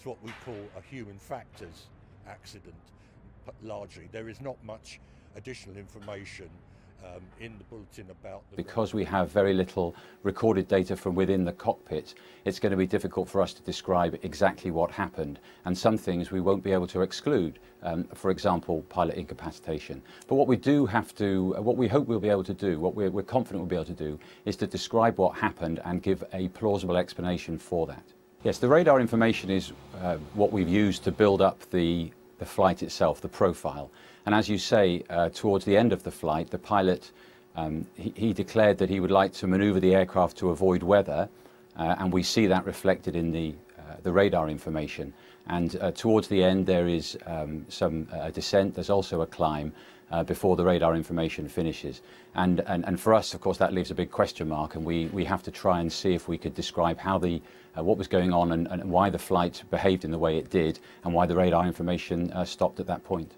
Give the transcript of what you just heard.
It's what we call a human factors accident, largely. There is not much additional information um, in the bulletin about the Because we have very little recorded data from within the cockpit, it's going to be difficult for us to describe exactly what happened, and some things we won't be able to exclude, um, for example, pilot incapacitation. But what we do have to, uh, what we hope we'll be able to do, what we're, we're confident we'll be able to do, is to describe what happened and give a plausible explanation for that. Yes, the radar information is uh, what we've used to build up the, the flight itself, the profile. And as you say, uh, towards the end of the flight, the pilot, um, he, he, declared that he would like to maneuver the aircraft to avoid weather, uh, and we see that reflected in the uh, the radar information. And uh, towards the end, there is um, some uh, descent. There's also a climb. Uh, before the radar information finishes. And, and, and for us, of course, that leaves a big question mark, and we, we have to try and see if we could describe how the, uh, what was going on and, and, why the flight behaved in the way it did, and why the radar information uh, stopped at that point.